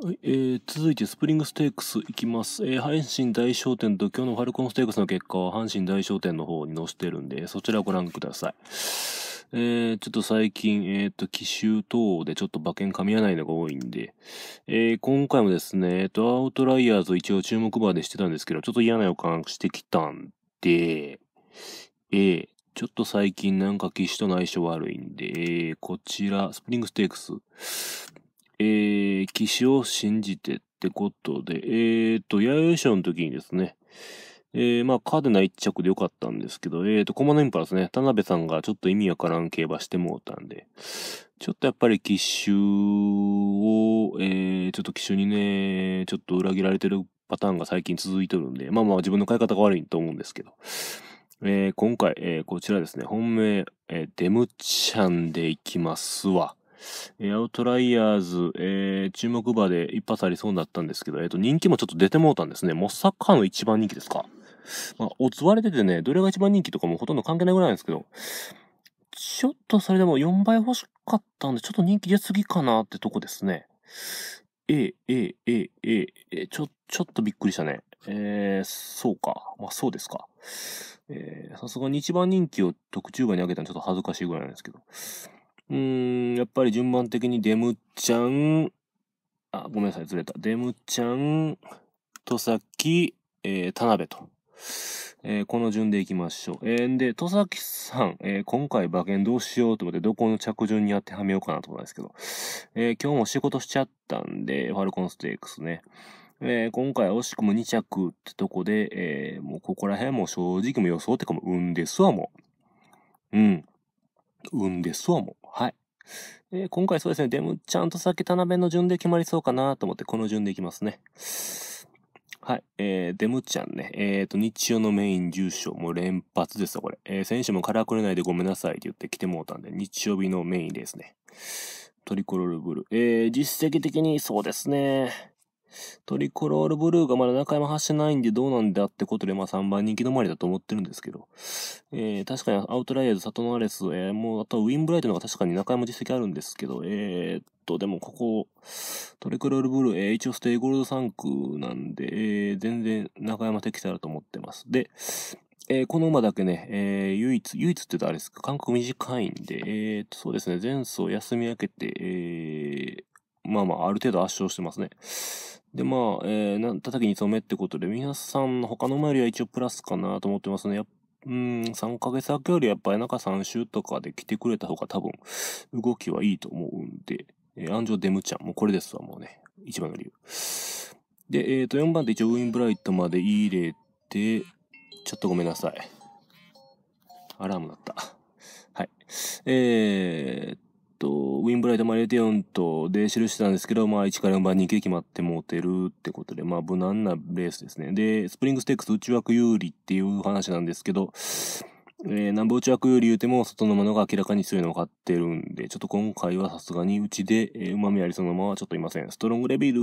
はい、えー、続いてスプリングステークスいきます。えー、阪神大商店と今日のファルコンステークスの結果は阪神大商店の方に載せてるんで、そちらをご覧ください。えー、ちょっと最近、えっ、ー、と、奇襲等でちょっと馬券噛み合わないのが多いんで、えー、今回もですね、えっ、と、アウトライヤーズを一応注目馬でしてたんですけど、ちょっと嫌な予感してきたんで、えー、ちょっと最近なんか騎手との相性悪いんで、えー、こちら、スプリングステークス。えー、騎士を信じてってことで、えっ、ー、と、弥生賞の時にですね、えー、まあ、カーデナ1着でよかったんですけど、えっ、ー、と、駒のインパラスね、田辺さんがちょっと意味わからん競馬してもうたんで、ちょっとやっぱり奇襲を、えー、ちょっと奇襲にね、ちょっと裏切られてるパターンが最近続いてるんで、まあまあ自分の買い方が悪いと思うんですけど、えー、今回、えー、こちらですね、本命、えー、デムチャンでいきますわ。エアウトライヤーズ、えー、注目馬で一発ありそうだったんですけど、えっ、ー、と、人気もちょっと出てもうたんですね。もうサッカーの一番人気ですか。まあ、おつわれててね、どれが一番人気とかもほとんど関係ないぐらいなんですけど、ちょっとそれでも4倍欲しかったんで、ちょっと人気出すぎかなってとこですね。ええー、えー、えー、えちょ、ちょっとびっくりしたね。えー、そうか。まあ、そうですか。えー、さすがに一番人気を特注馬に上げたのちょっと恥ずかしいぐらいなんですけど。うーん、やっぱり順番的にデムちゃん、あ、ごめんなさい、ずれた。デムちゃん、戸崎、えー、田辺と。えー、この順でいきましょう。えー、で、戸崎さん、えー、今回馬券どうしようと思って、どこの着順に当てはめようかなと思うんですけど、え今日も仕事しちゃったんで、ファルコンステークスね。え今回惜しくも2着ってとこで、えもうここら辺も正直も予想ってかもう運ですわもう。うん。運ですわもえー、今回そうですね、でもちゃんと先田辺の順で決まりそうかなと思って、この順でいきますね。はい。えー、デムちゃんね。えっ、ー、と、日曜のメイン住所もう連発ですわ、これ。えー、選手もカラクくれないでごめんなさいって言って来てもうたんで、日曜日のメインですね。トリコロルブル。えー、実績的にそうですね。トリコロールブルーがまだ中山発してないんでどうなんだってことで、まあ3番人気止まりだと思ってるんですけど、えー、確かにアウトライアーズ、サトノアレス、えー、もうあとウィンブライトの方が確かに中山実績あるんですけど、えー、っと、でもここ、トリコロールブルー、えー、一応ステイゴールド3区なんで、えー、全然中山適正だあると思ってます。で、えー、この馬だけね、えー、唯一、唯一って言ったらあれですか、間隔短いんで、えー、とそうですね、前走休み明けて、えー、まあまあ、ある程度圧勝してますね。で、まあ、えー、な叩きに染めってことで、皆さんの他の前よりは一応プラスかなと思ってますね。やうん、3ヶ月先よりやっぱり中3週とかで来てくれた方が多分、動きはいいと思うんで、えー、安城デムちゃん、もうこれですわ、もうね。一番の理由。で、えっ、ー、と、4番で一応ウィンブライトまで入れて、ちょっとごめんなさい。アラームだった。はい。えー、っインブライト、ティオンとで記してたんですけど、まあ、1から4番人気で決まってもうてるってことで、まあ、無難なレースですね。で、スプリングステークス内枠有利っていう話なんですけど、えー、南部内枠有利言うても、外のものが明らかに強いのを買ってるんで、ちょっと今回はさすがにうちで、えー、旨味ありそのままはちょっといません。ストロングレビル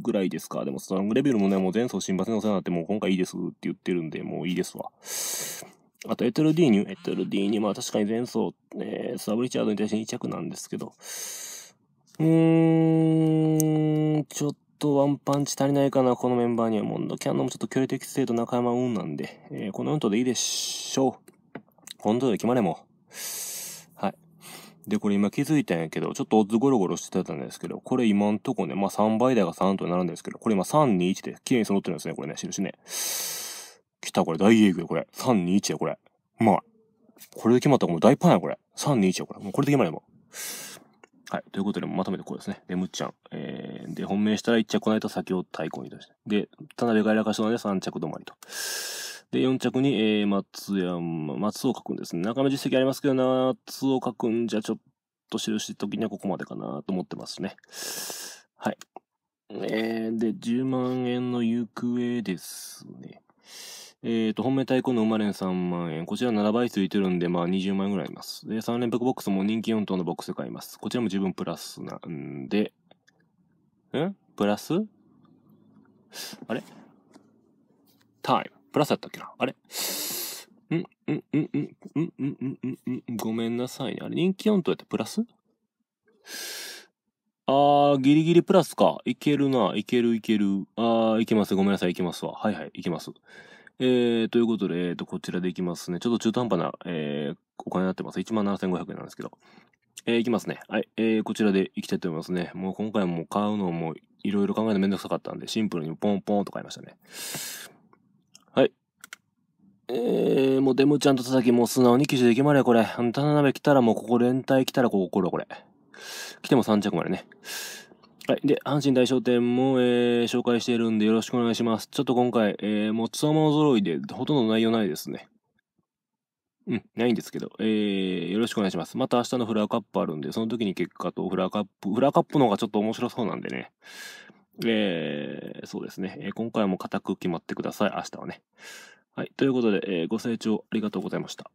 ぐらいですかでも、ストロングレベルもね、もう前走新馬戦のせいになって、もう今回いいですって言ってるんで、もういいですわ。あと、エトルディーニュ。エトルディーニュ。まあ確かに前走、えー、サブリチャードに対して2着なんですけど、うーん、ちょっとワンパンチ足りないかな、このメンバーには。モンドキャンドもちょっと距離的性と中山運なんで、えー、この運動でいいでしょう。本当で決まれも。はい。で、これ今気づいたんやけど、ちょっとオッズゴロゴロしてたんですけど、これ今んとこね、まあ3倍台が3となるんですけど、これ今321で綺麗に揃ってるんですね、これね、印ね。来たこれ、大営業これ。321やこれ。うまい。これで決まったらもう大パンやこれ。321やこれ。もうこれで決まれば。はい。ということで、まとめてこうですね。で、むっちゃん。えー、で、本命したら1着こないと先を対抗に出して。で、田辺がやらかしたので3着止まりと。で、4着に、えー、松山、松岡くんですね。中身実績ありますけど、松岡くんじゃちょっと印時にはここまでかなと思ってますね。はい。えー、で、10万円の行方ですね。えっ、ー、と、本命対抗の生まれん3万円。こちら7倍ついてるんで、まあ20万円ぐらいあります。で、3連複ボックスも人気4頭のボックス買います。こちらも十分プラスなんで、んプラスあれタイム。プラスだったっけなあれんんんんんんんんんんごめんなさいね。あれ、人気4頭やってプラスあー、ギリギリプラスか。いけるな。いけるいける。あー、いけます。ごめんなさい。いけますわ。はいはい。いけます。えー、ということで、えー、と、こちらでいきますね。ちょっと中途半端な、えー、お金になってます。17,500円なんですけど。えー、いきますね。はい。えー、こちらでいきたいと思いますね。もう今回も買うのもいろいろ考えるのめんどくさかったんで、シンプルにポンポンと買いましたね。はい。えー、もうデムちゃんと佐々木もう素直に記事できまれこれ。あの、田辺来たらもうここ連帯来たらこここれこれ。来ても3着までね。はい。で、阪神大商店も、えー、紹介しているんでよろしくお願いします。ちょっと今回、えー、持もの揃いでほとんど内容ないですね。うん、ないんですけど、えー、よろしくお願いします。また明日のフラーカップあるんで、その時に結果とフラーカップ、フラーカップの方がちょっと面白そうなんでね。えー、そうですね。えー、今回も固く決まってください。明日はね。はい。ということで、えー、ご清聴ありがとうございました。